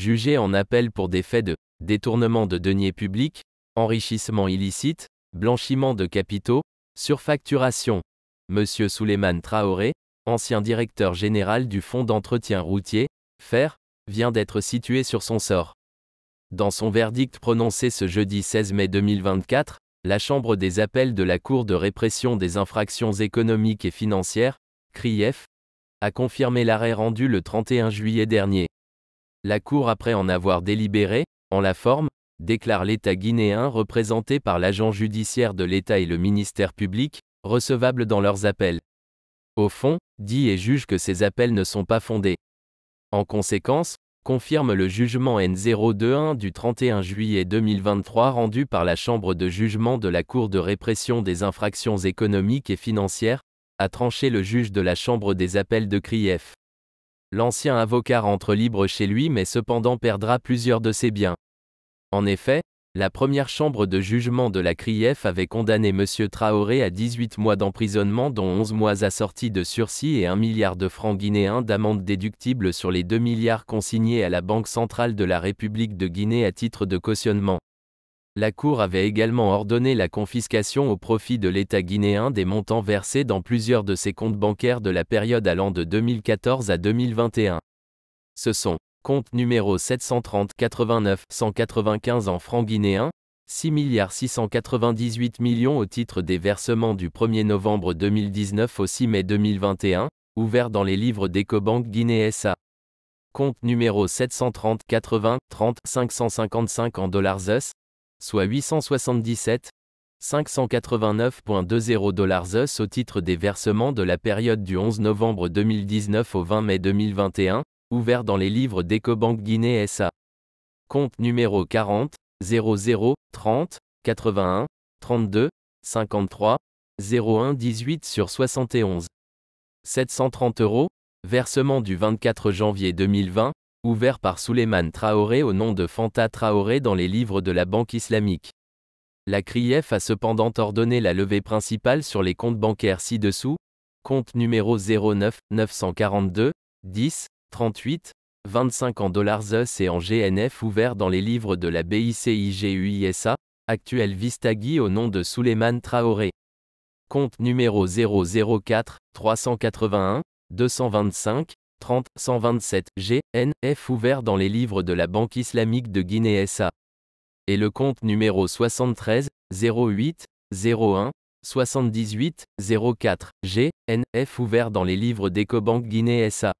jugé en appel pour des faits de détournement de deniers publics, enrichissement illicite, blanchiment de capitaux, surfacturation. M. Souleymane Traoré, ancien directeur général du Fonds d'entretien routier, FER, vient d'être situé sur son sort. Dans son verdict prononcé ce jeudi 16 mai 2024, la Chambre des appels de la Cour de répression des infractions économiques et financières, CRIEF, a confirmé l'arrêt rendu le 31 juillet dernier. La Cour après en avoir délibéré, en la forme, déclare l'État guinéen représenté par l'agent judiciaire de l'État et le ministère public, recevable dans leurs appels. Au fond, dit et juge que ces appels ne sont pas fondés. En conséquence, confirme le jugement N021 du 31 juillet 2023 rendu par la Chambre de jugement de la Cour de répression des infractions économiques et financières, a tranché le juge de la Chambre des appels de CRIEF l'ancien avocat rentre libre chez lui mais cependant perdra plusieurs de ses biens. En effet, la première chambre de jugement de la CRIEF avait condamné M. Traoré à 18 mois d'emprisonnement dont 11 mois assortis de sursis et 1 milliard de francs guinéens d'amende déductible sur les 2 milliards consignés à la Banque centrale de la République de Guinée à titre de cautionnement. La Cour avait également ordonné la confiscation au profit de l'État guinéen des montants versés dans plusieurs de ses comptes bancaires de la période allant de 2014 à 2021. Ce sont compte numéro 730 89 195 en francs guinéens, 6 698 millions au titre des versements du 1er novembre 2019 au 6 mai 2021, ouvert dans les livres d'Ecobank Guinée SA. Compte numéro 730 80 30 555 en dollars US, soit 877 589.20 dollars US au titre des versements de la période du 11 novembre 2019 au 20 mai 2021, ouvert dans les livres d'EcoBank Guinée SA. Compte numéro 40 00 30 81 32 53 01 18 sur 71. 730 euros, versement du 24 janvier 2020, ouvert par Souleyman Traoré au nom de Fanta Traoré dans les livres de la Banque islamique. La CRIEF a cependant ordonné la levée principale sur les comptes bancaires ci-dessous, compte numéro 09 942 10 38 25 en dollars US et en GNF ouvert dans les livres de la BICIGUISA, actuel Vistagui au nom de Souleyman Traoré. Compte numéro 004 381 225 30 127 GNF ouvert dans les livres de la Banque islamique de Guinée SA. Et le compte numéro 73 08 01 78 04 GNF ouvert dans les livres d'EcoBank Guinée SA.